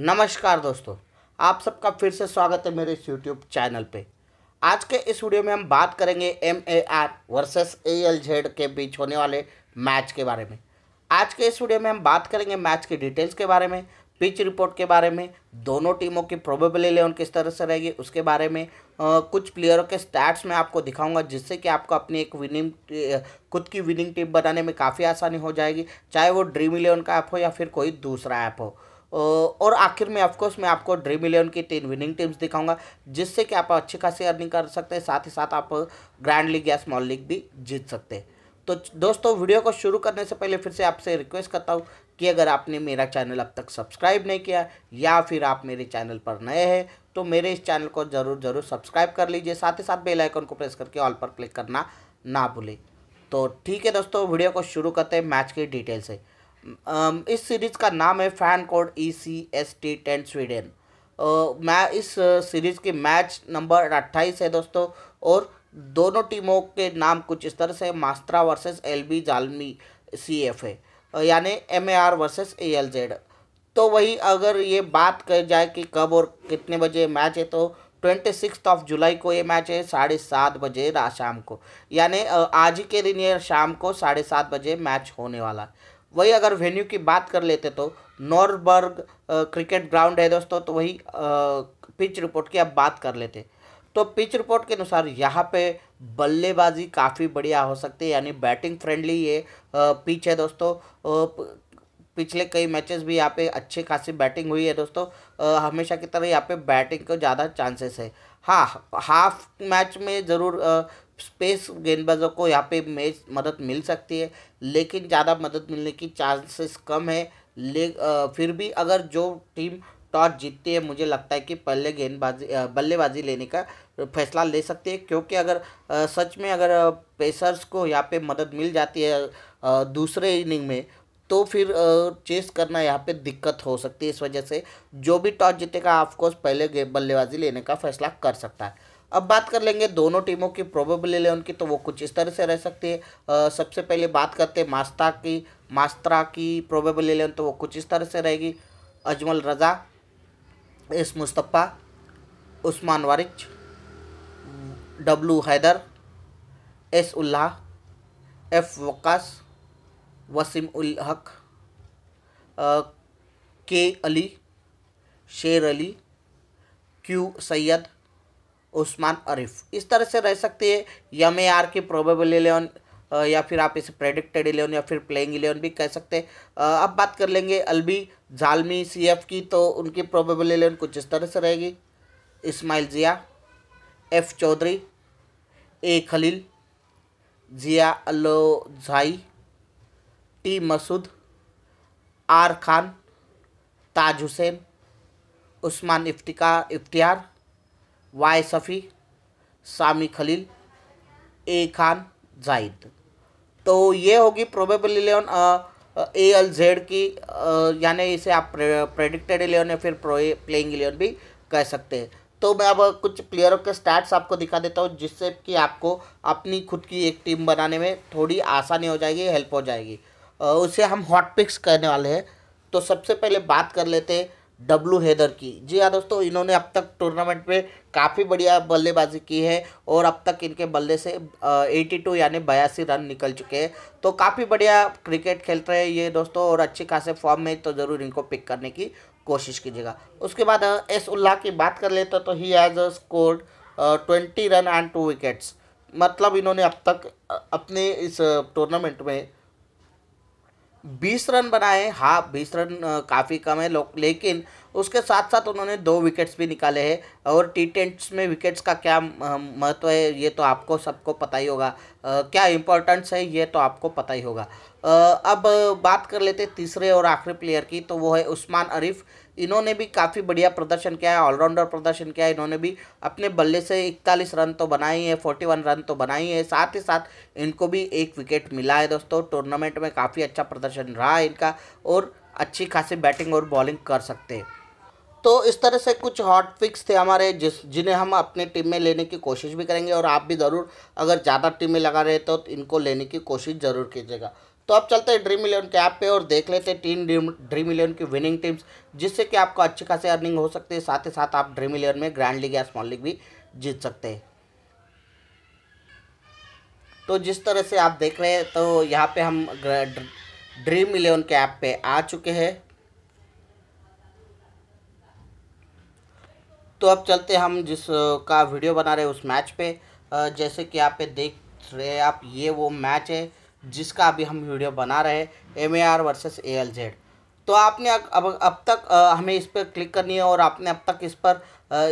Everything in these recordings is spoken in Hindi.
नमस्कार दोस्तों आप सबका फिर से स्वागत है मेरे इस यूट्यूब चैनल पे आज के इस वीडियो में हम बात करेंगे M A R versus A L Z के बीच होने वाले मैच के बारे में आज के इस वीडियो में हम बात करेंगे मैच की डिटेल्स के बारे में पिच रिपोर्ट के बारे में दोनों टीमों की प्रोबेबल इलेवन किस तरह से रहेगी उसके बारे में आ, कुछ प्लेयरों के स्टैट्स मैं आपको दिखाऊंगा जिससे कि आपको अपनी एक विनिंग खुद की विनिंग टीम बनाने में काफ़ी आसानी हो जाएगी चाहे वो ड्रीम इलेवन का ऐप हो या फिर कोई दूसरा ऐप हो और आखिर में ऑफकोर्स मैं आपको ड्रीम इलेवन की तीन विनिंग टीम्स दिखाऊंगा जिससे कि आप अच्छी खासी अर्निंग कर सकते हैं साथ ही साथ आप ग्रैंड लीग या स्मॉल लीग भी जीत सकते हैं तो दोस्तों वीडियो को शुरू करने से पहले फिर से आपसे रिक्वेस्ट करता हूँ कि अगर आपने मेरा चैनल अब तक सब्सक्राइब नहीं किया या फिर आप मेरे चैनल पर नए हैं तो मेरे इस चैनल को ज़रूर ज़रूर सब्सक्राइब कर लीजिए साथ ही साथ बेल आइकन को प्रेस करके ऑल पर क्लिक करना ना भूलें तो ठीक है दोस्तों वीडियो को शुरू करते हैं मैच की डिटेल से Um, इस सीरीज़ का नाम है fan code E C S T ten Sweden मैं इस सीरीज़ की मैच नंबर अट्ठाईस है दोस्तों और दोनों टीमों के नाम कुछ इस तरह से मास्त्रा versus L B Zalmi C F है यानी M A R versus A L Z तो वही अगर ये बात कर जाए कि कब और कितने बजे मैच है तो ट्वेंटी सिक्स ऑफ जुलाई को ये मैच है साढ़े सात बजे शाम को यानी uh, आज ही के दिन ये शाम को साढ़े सात बजे मैच होने वाला है वही अगर वेन्यू की बात कर लेते तो नॉर्बर्ग क्रिकेट ग्राउंड है दोस्तों तो वही पिच रिपोर्ट की आप बात कर लेते तो पिच रिपोर्ट के अनुसार यहाँ पे बल्लेबाजी काफ़ी बढ़िया हो सकती है यानी बैटिंग फ्रेंडली ये पिच है दोस्तों पिछले कई मैचेस भी यहाँ पे अच्छे खासी बैटिंग हुई है दोस्तों हमेशा की तरह यहाँ पे बैटिंग को ज़्यादा चांसेस है हाँ हाफ मैच में ज़रूर स्पेस गेंदबाजों को यहाँ पे मेज मदद मिल सकती है लेकिन ज़्यादा मदद मिलने की चांसेस कम है ले आ, फिर भी अगर जो टीम टॉस जीतती है मुझे लगता है कि पहले गेंदबाजी बल्लेबाजी लेने का फैसला ले सकती है क्योंकि अगर आ, सच में अगर पेसर्स को यहाँ पे मदद मिल जाती है आ, दूसरे इनिंग में तो फिर चेस करना यहाँ पे दिक्कत हो सकती है इस वजह से जो भी टॉस जीतेगा ऑफकोर्स पहले बल्लेबाजी लेने का फैसला कर सकता है अब बात कर लेंगे दोनों टीमों की प्रोबेबल इलेवन की तो वो कुछ इस तरह से रह सकती है आ, सबसे पहले बात करते हैं मास्ता की मास्त्रा की प्रोबेबल इलेवन तो वो कुछ इस तरह से रहेगी Ajmal Raza S Mustafa Usman Waraich W Haider S Ullah F Waqas Wasim Ul Haq K Ali Sher Ali Q Syed Usman Arif इस तरह से रह सकती है यम ए आर की प्रोबेबल इलेवन या फिर आप इसे प्रेडिक्टेड इलेवन या फिर प्लेइंग इलेवन भी कह सकते हैं अब बात कर लेंगे अलबी जालमी सी एफ की तो उनकी प्रोबेबल इलेवन कुछ इस तरह से रहेगी Ismail Zia F Chaudhry A Khalil Zia Zai T Masood R Khan Taj Hussain Usman इफ्तिका इफ्तियार वाय सफ़ी सामी खलील ए खान जाहिद तो ये होगी probable eleven A L Z की यानी इसे आप प्रेडिक्टेड इलेवन या फिर प्लेइंग इलेवन भी कह सकते हैं तो मैं अब कुछ प्लेयरों के स्टैट्स आपको दिखा देता हूँ जिससे कि आपको अपनी खुद की एक टीम बनाने में थोड़ी आसानी हो जाएगी हेल्प हो जाएगी उसे हम हॉट पिक्स कहने वाले हैं तो सबसे पहले बात कर लेते हैं डब्लू हैदर की जी हाँ दोस्तों इन्होंने अब तक टूर्नामेंट में काफ़ी बढ़िया बल्लेबाजी की है और अब तक इनके बल्ले से एटी टू यानी बयासी रन निकल चुके हैं तो काफ़ी बढ़िया क्रिकेट खेल रहे हैं ये दोस्तों और अच्छे खासे फॉर्म में तो ज़रूर इनको पिक करने की कोशिश कीजिएगा उसके बाद एस उल्लाह की बात कर लेते तो he has scored twenty run and two wickets मतलब इन्होंने अब तक अपने इस टूर्नामेंट में बीस रन बनाए हाँ बीस रन काफ़ी कम है लेकिन उसके साथ साथ उन्होंने दो विकेट्स भी निकाले हैं और टी टेंट्स में विकेट्स का क्या महत्व है ये तो आपको सबको पता ही होगा क्या इम्पोर्टेंस है ये तो आपको पता ही होगा अब बात कर लेते तीसरे और आखिरी प्लेयर की तो वो है उस्मान अरिफ़ इन्होंने भी काफ़ी बढ़िया प्रदर्शन किया है ऑलराउंडर प्रदर्शन किया है इन्होंने भी अपने बल्ले से इकतालीस रन तो बनाई है फोर्टी वन रन तो बनाई है साथ ही साथ इनको भी एक विकेट मिला है दोस्तों टूर्नामेंट में काफ़ी अच्छा प्रदर्शन रहा है इनका और अच्छी खासी बैटिंग और बॉलिंग कर सकते हैं तो इस तरह से कुछ हॉट पिक्स थे हमारे जिस जिन्हें हम अपने टीम में लेने की कोशिश भी करेंगे और आप भी ज़रूर अगर ज़्यादा टीम में लगा रहे तो इनको लेने की कोशिश ज़रूर कीजिएगा तो अब चलते हैं ड्रीम इलेवन के ऐप पे और देख लेते हैं तीन ड्रीम ड्रीम इलेवन की विनिंग टीम्स जिससे कि आपको अच्छी खासी अर्निंग हो सकती है साथ ही साथ आप ड्रीम इलेवन में ग्रैंड लीग या स्मॉल लीग भी जीत सकते हैं तो जिस तरह से आप देख रहे हैं तो यहाँ पे हम ड्रीम इलेवन के ऐप पे आ चुके हैं तो अब चलते हम जिस का वीडियो बना रहे हैं उस मैच पे जैसे कि आप पे देख रहे आप ये वो मैच है जिसका अभी हम वीडियो बना रहे M A R versus A L Z तो आपने अब अब तक हमें इस पर क्लिक करनी है और आपने अब तक इस पर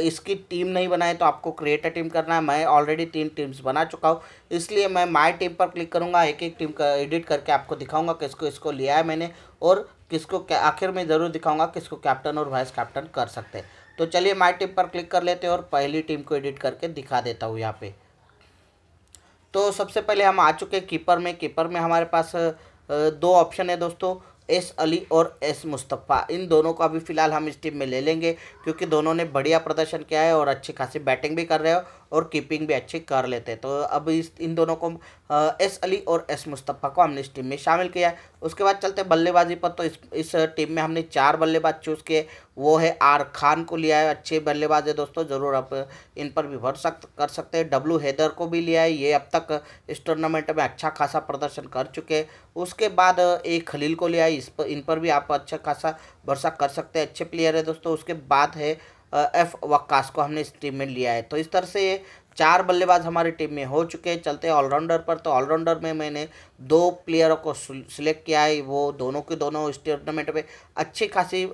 इसकी टीम नहीं बनाई तो आपको क्रिएटर टीम करना है मैं ऑलरेडी तीन टीम्स बना चुका हूँ इसलिए मैं माय टीम पर क्लिक करूँगा एक एक टीम का एडिट करके आपको दिखाऊँगा किसको इसको लिया है मैंने और किसको आखिर में ज़रूर दिखाऊँगा किसको कैप्टन और वाइस कैप्टन कर सकते हैं तो चलिए माई टीम पर क्लिक कर लेते हैं और पहली टीम को एडिट करके दिखा देता हूँ यहाँ पर तो सबसे पहले हम आ चुके कीपर में कीपर में हमारे पास दो ऑप्शन है दोस्तों एस अली और एस मुस्तफ़ा इन दोनों को अभी फ़िलहाल हम इस टीम में ले लेंगे क्योंकि दोनों ने बढ़िया प्रदर्शन किया है और अच्छी खासी बैटिंग भी कर रहे हो और कीपिंग भी अच्छी कर लेते हैं तो अब इस इन दोनों को एस अली और एस मुस्तफ़ा को हमने इस टीम में शामिल किया है उसके बाद चलते बल्लेबाजी पर तो इस इस टीम में हमने चार बल्लेबाज चूज़ किए वो है आर खान को लिया है अच्छे बल्लेबाज है दोस्तों ज़रूर आप इन पर भी भर सक कर सकते हैं डब्लू हैदर को भी लिया है ये अब तक इस टूर्नामेंट में अच्छा खासा प्रदर्शन कर चुके हैं उसके बाद ए खलील को लिया है इस पर इन पर भी आप अच्छा खासा भरोसा कर सकते हैं अच्छे प्लेयर है दोस्तों उसके बाद है एफ वक्कास को हमने इस टीम में लिया है तो इस तरह से ये चार बल्लेबाज हमारी टीम में हो चुके हैं चलते हैं ऑलराउंडर पर तो ऑलराउंडर में मैंने दो प्लेयरों को सिलेक्ट किया है वो दोनों के दोनों इस टूर्नामेंट में अच्छी खासी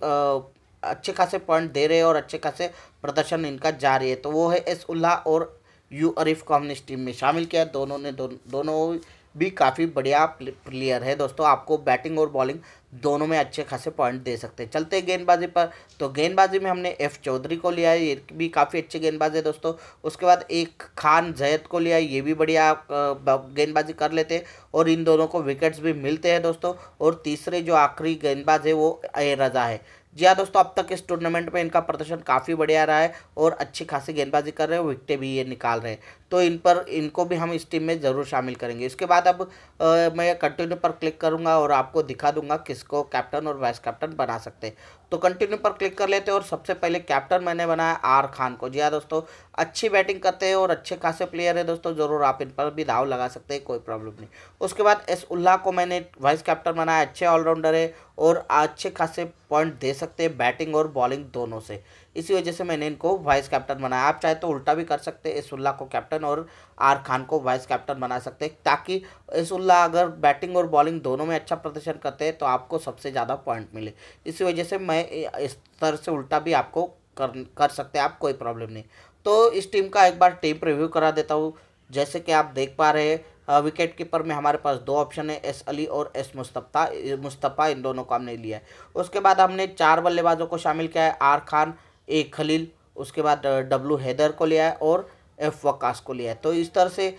अच्छे खासे पॉइंट दे रहे हैं और अच्छे खासे प्रदर्शन इनका जारी है तो वो है एस उल्लाह और यू अरिफ को हमने इस टीम में शामिल किया दोनों ने दो, दोनों भी काफ़ी बढ़िया प्लेयर है दोस्तों आपको बैटिंग और बॉलिंग दोनों में अच्छे खासे पॉइंट दे सकते हैं चलते गेंदबाजी पर तो गेंदबाजी में हमने एफ चौधरी को लिया है ये भी काफ़ी अच्छे गेंदबाज है दोस्तों उसके बाद एक खान जैद को लिया है ये भी बढ़िया गेंदबाजी कर लेते हैं और इन दोनों को विकेट्स भी मिलते हैं दोस्तों और तीसरे जो आखिरी गेंदबाज है वो ए रजा है जी हाँ दोस्तों अब तक इस टूर्नामेंट में इनका प्रदर्शन काफ़ी बढ़िया रहा है और अच्छी खासी गेंदबाजी कर रहे हैं विकटें भी ये निकाल रहे हैं तो इन पर इनको भी हम इस टीम में ज़रूर शामिल करेंगे इसके बाद अब आ, मैं कंटिन्यू पर क्लिक करूँगा और आपको दिखा दूंगा किसको कैप्टन और वाइस कैप्टन बना सकते हैं तो कंटिन्यू पर क्लिक कर लेते हैं और सबसे पहले कैप्टन मैंने बनाया आर खान को जी हाँ दोस्तों अच्छी बैटिंग करते हैं और अच्छे खासे प्लेयर है दोस्तों ज़रूर आप इन पर भी दाव लगा सकते हैं कोई प्रॉब्लम नहीं उसके बाद एस उल्लाह को मैंने वाइस कैप्टन बनाया अच्छे ऑलराउंडर है और अच्छे खासे पॉइंट दे सकते हैं बैटिंग और बॉलिंग दोनों से इसी वजह से मैंने इनको वाइस कैप्टन बनाया आप चाहे तो उल्टा भी कर सकते हैं इसुल्ला को कैप्टन और आर खान को वाइस कैप्टन बना सकते हैं ताकि इसुल्ला अगर बैटिंग और बॉलिंग दोनों में अच्छा प्रदर्शन करते हैं तो आपको सबसे ज़्यादा पॉइंट मिले इसी वजह से मैं इस तरह से उल्टा भी आपको कर कर सकते हैं आप कोई प्रॉब्लम नहीं तो इस टीम का एक बार टीम रिव्यू करा देता हूँ जैसे कि आप देख पा रहे हैं विकेट कीपर में हमारे पास दो ऑप्शन है एस अली और एस मुस्तफ़ा मुस्तफ़ा इन दोनों को हमने लिया है उसके बाद हमने चार बल्लेबाजों को शामिल किया है आर खान ए खलील उसके बाद डब्लू हैदर को लिया है और एफ वकास को लिया है तो इस तरह से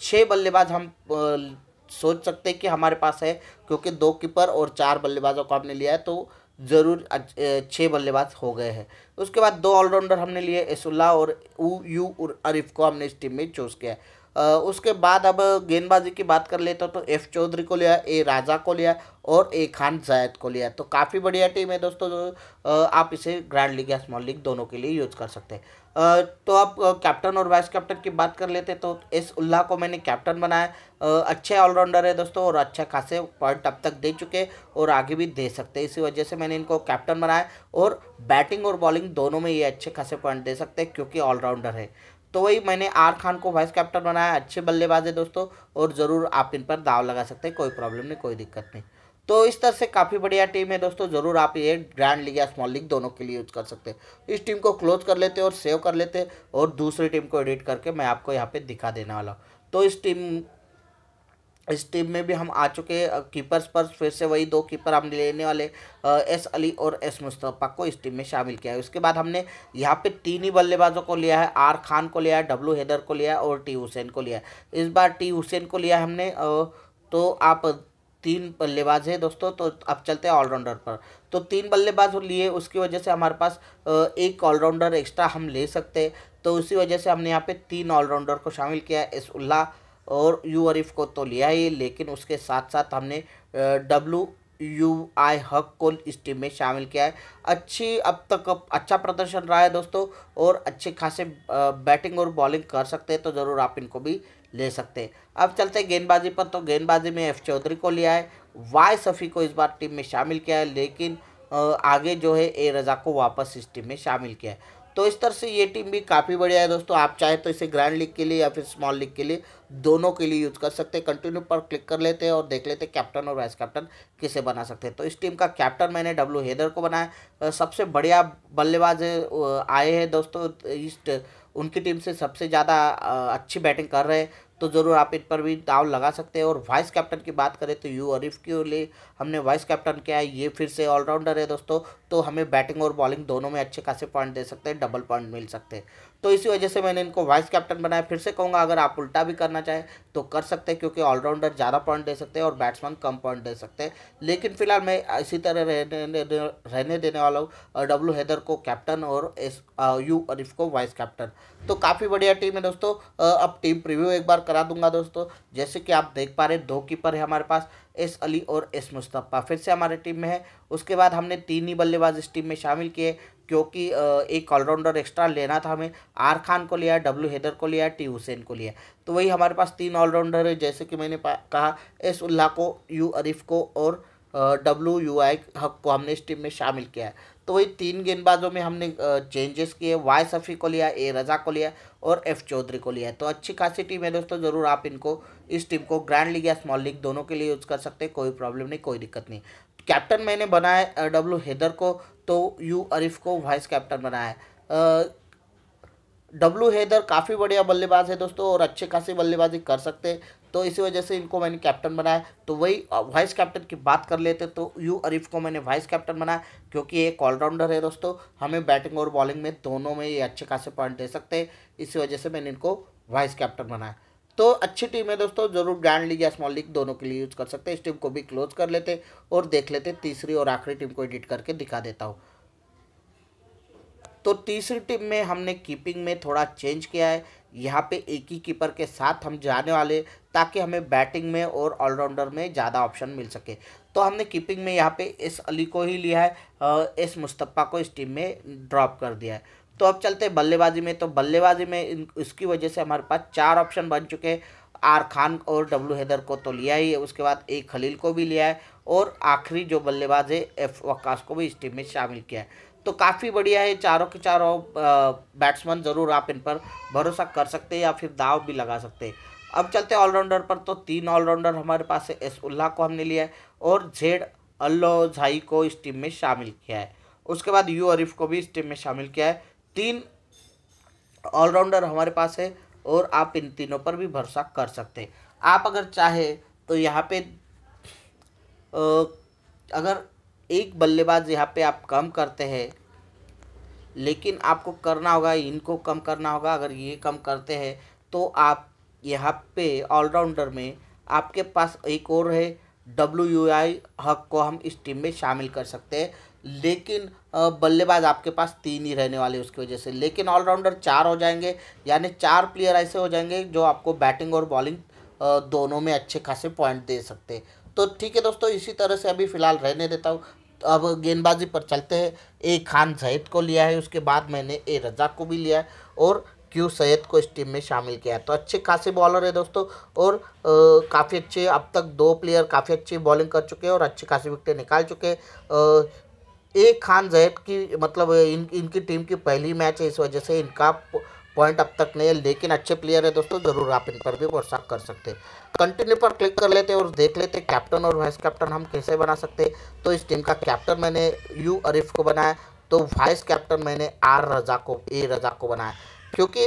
छः बल्लेबाज हम सोच सकते हैं कि हमारे पास है क्योंकि दो कीपर और चार बल्लेबाजों को हमने लिया है तो ज़रूर छः बल्लेबाज हो गए हैं उसके बाद दो ऑलराउंडर हमने लिए एसुल्ला और यू अरिफ को हमने इस टीम में चूज़ किया है उसके बाद अब गेंदबाजी की बात कर लेता तो एफ चौधरी को लिया ए राजा को लिया और ए खान जायद को लिया तो काफ़ी बढ़िया टीम है दोस्तों आप इसे ग्रैंड लीग या स्मॉल लीग दोनों के लिए यूज कर सकते हैं तो आप कैप्टन और वाइस कैप्टन की बात कर लेते तो एस उल्लाह को मैंने कैप्टन बनाया अच्छे ऑलराउंडर है दोस्तों और अच्छा खासे पॉइंट अब तक दे चुके और आगे भी दे सकते इसी वजह से मैंने इनको कैप्टन बनाया और बैटिंग और बॉलिंग दोनों में ये अच्छे खासे पॉइंट दे सकते हैं क्योंकि ऑलराउंडर है तो वही मैंने आर खान को वाइस कैप्टन बनाया अच्छे बल्लेबाज है दोस्तों और ज़रूर आप इन पर दाव लगा सकते हैं कोई प्रॉब्लम नहीं कोई दिक्कत नहीं तो इस तरह से काफ़ी बढ़िया टीम है दोस्तों ज़रूर आप ये ग्रैंड लीग या स्मॉल लीग दोनों के लिए यूज़ कर सकते हैं इस टीम को क्लोज कर लेते और सेव कर लेते और दूसरी टीम को एडिट करके मैं आपको यहाँ पे दिखा देने वाला हूँ तो इस टीम इस टीम में भी हम आ चुके हैं कीपर्स पर फिर से वही दो कीपर हम लेने वाले एस अली और एस मुस्तफ़ा को इस टीम में शामिल किया है उसके बाद हमने यहाँ पे तीन ही बल्लेबाजों को लिया है आर खान को लिया है डब्लू हैदर को लिया है और टी हुसैन को लिया है इस बार टी हुसैन को लिया हमने तो आप तीन बल्लेबाज है दोस्तों तो अब चलते हैं ऑलराउंडर पर तो तीन बल्लेबाज लिए उसकी वजह से हमारे पास एक ऑलराउंडर एक्स्ट्रा हम ले सकते हैं तो उसी वजह से हमने यहाँ पे तीन ऑलराउंडर को शामिल किया है एस उल्ला और यू अरिफ को तो लिया ही लेकिन उसके साथ साथ हमने डब्लू यू आई हक को इस टीम में शामिल किया है अच्छी अब तक अच्छा प्रदर्शन रहा है दोस्तों और अच्छे खासे बैटिंग और बॉलिंग कर सकते हैं तो ज़रूर आप इनको भी ले सकते हैं अब चलते हैं गेंदबाजी पर तो गेंदबाजी में एफ चौधरी को लिया है वाई सफ़ी को इस बार टीम में शामिल किया है लेकिन आगे जो है ए रज़ा को वापस इस टीम में शामिल किया है तो इस तरह से ये टीम भी काफ़ी बढ़िया है दोस्तों आप चाहे तो इसे ग्रैंड लीग के लिए या फिर स्मॉल लीग के लिए दोनों के लिए यूज़ कर सकते हैं कंटिन्यू पर क्लिक कर लेते हैं और देख लेते हैं कैप्टन और वाइस कैप्टन किसे बना सकते हैं तो इस टीम का कैप्टन मैंने डब्ल्यू हेदर को बनाया सबसे बढ़िया बल्लेबाज आए हैं दोस्तों ईस्ट उनकी टीम से सबसे ज़्यादा अच्छी बैटिंग कर रहे हैं तो ज़रूर आप इन पर भी दाव लगा सकते हैं और वाइस कैप्टन की बात करें तो यू अरिफ के लिए हमने वाइस कैप्टन किया है ये फिर से ऑलराउंडर है दोस्तों तो हमें बैटिंग और बॉलिंग दोनों में अच्छे खासे पॉइंट दे सकते हैं डबल पॉइंट मिल सकते हैं तो इसी वजह से मैंने इनको वाइस कैप्टन बनाया फिर से कहूँगा अगर आप उल्टा भी करना चाहें तो कर सकते हैं क्योंकि ऑलराउंडर ज़्यादा पॉइंट दे सकते हैं और बैट्समैन कम पॉइंट दे सकते हैं लेकिन फिलहाल मैं इसी तरह रहने रहने देने वाला हूँ डब्ल्यू हैदर को कैप्टन और एस यू अरिफ को वाइस कैप्टन तो काफ़ी बढ़िया टीम है दोस्तों अब टीम प्रिव्यू एक बार करा दूंगा दोस्तों जैसे कि आप देख पा रहे हैं दो कीपर है हमारे पास एस अली और एस मुस्तफ़ा फिर से हमारे टीम में है उसके बाद हमने तीन ही बल्लेबाज इस टीम में शामिल किए क्योंकि एक ऑलराउंडर एक्स्ट्रा लेना था हमें आर खान को लिया डब्ल्यू हैदर को लिया टी हुसैन को लिया तो वही हमारे पास तीन ऑलराउंडर है जैसे कि मैंने कहा एस उल्लाह को यू अरिफ को और डब्ल्यू यू आई हक को हमने इस टीम में शामिल किया है तो वही तीन गेंदबाजों में हमने चेंजेस किए वाई सफ़ी को लिया ए रज़ा को लिया और एफ़ चौधरी को लिया तो अच्छी खासी टीम है दोस्तों ज़रूर आप इनको इस टीम को ग्रैंड लीग या स्मॉल लीग दोनों के लिए यूज़ कर सकते हैं कोई प्रॉब्लम नहीं कोई दिक्कत नहीं कैप्टन मैंने बनाया डब्ल्यू हैदर को तो यू अरिफ को वाइस कैप्टन बनाया डब्लू हैदर काफ़ी बढ़िया बल्लेबाज है दोस्तों और अच्छे खासी बल्लेबाजी कर सकते हैं तो इसी वजह से इनको मैंने कैप्टन बनाया तो वही वाइस कैप्टन की बात कर लेते तो यू अरीफ को मैंने वाइस कैप्टन बनाया क्योंकि ये एक ऑलराउंडर है दोस्तों हमें बैटिंग और बॉलिंग में दोनों में ये अच्छे खासे पॉइंट दे सकते हैं इसी वजह से मैंने इनको वाइस कैप्टन बनाया तो अच्छी टीम है दोस्तों जरूर ग्रैंड लीग या स्मॉल लीग दोनों के लिए यूज़ कर सकते हैं इस टीम को भी क्लोज कर लेते और देख लेते तीसरी और आखिरी टीम को एडिट करके दिखा देता हूँ तो तीसरी टीम में हमने कीपिंग में थोड़ा चेंज किया है यहाँ पे एक ही कीपर के साथ हम जाने वाले ताकि हमें बैटिंग में और ऑलराउंडर में ज़्यादा ऑप्शन मिल सके तो हमने कीपिंग में यहाँ पे एस अली को ही लिया है एस मुस्तफ़ा को इस टीम में ड्रॉप कर दिया है तो अब चलते हैं बल्लेबाजी में तो बल्लेबाजी में इन इसकी वजह से हमारे पास चार ऑप्शन बन चुके हैं आर खान और डब्लू हैदर को तो लिया ही है उसके बाद ए खलील को भी लिया है और आखिरी जो बल्लेबाज है एफ वक्काश को भी इस टीम में शामिल किया है तो काफ़ी बढ़िया है चारों के चारों बैट्समैन ज़रूर आप इन पर भरोसा कर सकते हैं या फिर दाव भी लगा सकते हैं अब चलते हैं ऑलराउंडर पर तो तीन ऑलराउंडर हमारे पास है एस उल्लाह को हमने लिया है और जेड अल्लोझाई को इस टीम में शामिल किया है उसके बाद यू अरिफ को भी इस टीम में शामिल किया है तीन ऑलराउंडर हमारे पास है और आप इन तीनों पर भी भरोसा कर सकते हैं आप अगर चाहे तो यहाँ पे अगर एक बल्लेबाज यहाँ पे आप कम करते हैं लेकिन आपको करना होगा इनको कम करना होगा अगर ये कम करते हैं तो आप यहाँ पे ऑलराउंडर में आपके पास एक और है डब्ल्यू यू आई हक को हम इस टीम में शामिल कर सकते हैं लेकिन बल्लेबाज आपके पास तीन ही रहने वाले उसकी वजह से लेकिन ऑलराउंडर चार हो जाएंगे यानी चार प्लेयर ऐसे हो जाएंगे जो आपको बैटिंग और बॉलिंग दोनों में अच्छे खासे पॉइंट दे सकते हैं तो ठीक है दोस्तों इसी तरह से अभी फ़िलहाल रहने देता हूँ अब गेंदबाजी पर चलते हैं ए खान सैद को लिया है उसके बाद मैंने ए रज़ाक को भी लिया है और क्यू सैयद को इस टीम में शामिल किया है तो अच्छे खासे बॉलर है दोस्तों और काफ़ी अच्छे अब तक दो प्लेयर काफ़ी अच्छी बॉलिंग कर चुके हैं और अच्छी खासी विकटें निकाल चुके हैं ए खान जैद की मतलब इन इनकी टीम की पहली मैच है इस वजह से इनका पॉइंट अब तक नहीं है लेकिन अच्छे प्लेयर है दोस्तों ज़रूर आप इन पर भी भरोसा कर सकते हैं कंटिन्यू पर क्लिक कर लेते हैं और देख लेते हैं कैप्टन और वाइस कैप्टन हम कैसे बना सकते हैं तो इस टीम का कैप्टन मैंने यू अरिफ को बनाया तो वाइस कैप्टन मैंने आर रजा को ए रजा को बनाया क्योंकि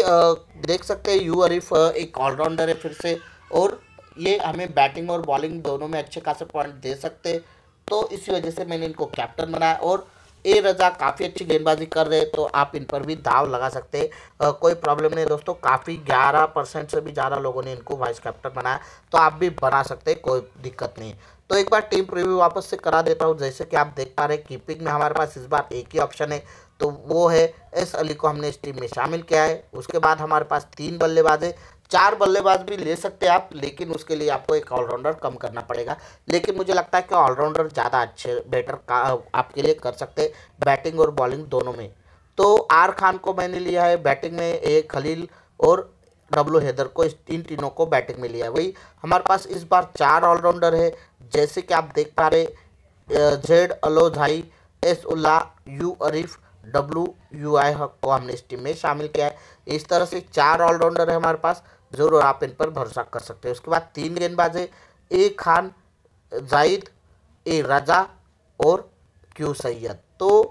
देख सकते हैं यू अरिफ एक ऑलराउंडर है फिर से और ये हमें बैटिंग और बॉलिंग दोनों में अच्छे खासे पॉइंट दे सकते तो इसी वजह से मैंने इनको कैप्टन बनाया और ए रजा काफ़ी अच्छी गेंदबाजी कर रहे हैं तो आप इन पर भी दाव लगा सकते हैं कोई प्रॉब्लम नहीं दोस्तों काफ़ी ग्यारह परसेंट से भी ज़्यादा लोगों ने इनको वाइस कैप्टन बनाया तो आप भी बना सकते हैं कोई दिक्कत नहीं तो एक बार टीम प्रीव्यू वापस से करा देता हूँ जैसे कि आप देख पा रहे हैं कीपिंग में हमारे पास इस बार एक ही ऑप्शन है तो वो है एस अली को हमने इस टीम में शामिल किया है उसके बाद हमारे पास तीन बल्लेबाज है चार बल्लेबाज भी ले सकते हैं आप लेकिन उसके लिए आपको एक ऑलराउंडर कम करना पड़ेगा लेकिन मुझे लगता है कि ऑलराउंडर ज़्यादा अच्छे बेटर का आपके लिए कर सकते बैटिंग और बॉलिंग दोनों में तो आर खान को मैंने लिया है बैटिंग में ए खलील और डब्लू हैदर को इस तीन तीनों को बैटिंग में लिया है वही हमारे पास इस बार चार ऑलराउंडर है जैसे कि आप देख पा रहे जेड अलोझाई S Ullah U Arif W U I को हमने इस टीम में शामिल किया है इस तरह से चार ऑलराउंडर है हमारे पास जरूर आप इन पर भरोसा कर सकते हैं उसके बाद तीन गेंदबाज है ए खान जाहिद ए रजा और क्यू सैयद तो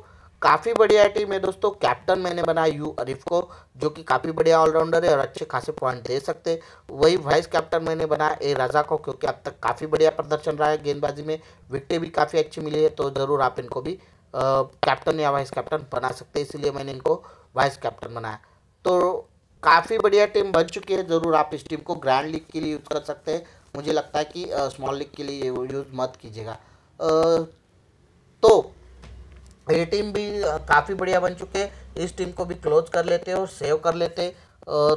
काफ़ी बढ़िया टीम है दोस्तों कैप्टन मैंने बनाया यू अरिफ को जो कि काफ़ी बढ़िया ऑलराउंडर है और अच्छे खासे पॉइंट दे सकते वही वाइस कैप्टन मैंने बनाया ए राजा को क्योंकि अब तक काफ़ी बढ़िया प्रदर्शन रहा है गेंदबाजी में विकटें भी काफ़ी अच्छी मिली है तो ज़रूर आप इनको भी कैप्टन या वाइस कैप्टन बना सकते हैं इसीलिए मैंने इनको वाइस कैप्टन बनाया तो काफ़ी बढ़िया टीम बन चुकी है ज़रूर आप इस टीम को ग्रैंड लीग के लिए यूज़ कर सकते हैं मुझे लगता है कि स्मॉल लीग के लिए यूज़ मत कीजिएगा तो ये टीम भी काफ़ी बढ़िया बन चुके हैं इस टीम को भी क्लोज कर लेते हैं और सेव कर लेते हैं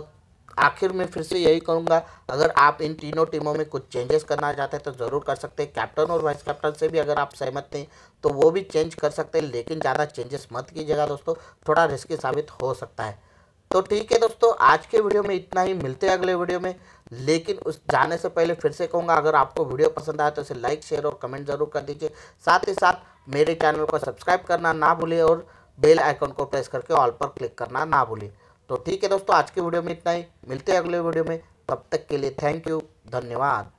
आखिर में फिर से यही कहूँगा अगर आप इन तीनों टीमों में कुछ चेंजेस करना चाहते हैं तो ज़रूर कर सकते हैं कैप्टन और वाइस कैप्टन से भी अगर आप सहमत नहीं तो वो भी चेंज कर सकते हैं लेकिन ज़्यादा चेंजेस मत कीजिएगा दोस्तों थोड़ा रिस्की साबित हो सकता है तो ठीक है दोस्तों आज के वीडियो में इतना ही मिलते हैं अगले वीडियो में लेकिन उस जाने से पहले फिर से कहूँगा अगर आपको वीडियो पसंद आया तो इसे लाइक शेयर और कमेंट ज़रूर कर दीजिए साथ ही साथ मेरे चैनल को सब्सक्राइब करना ना भूलिए और बेल आइकन को प्रेस करके ऑल पर क्लिक करना ना भूलिए तो ठीक है दोस्तों आज के वीडियो में इतना ही मिलते हैं अगले वीडियो में तब तक के लिए थैंक यू धन्यवाद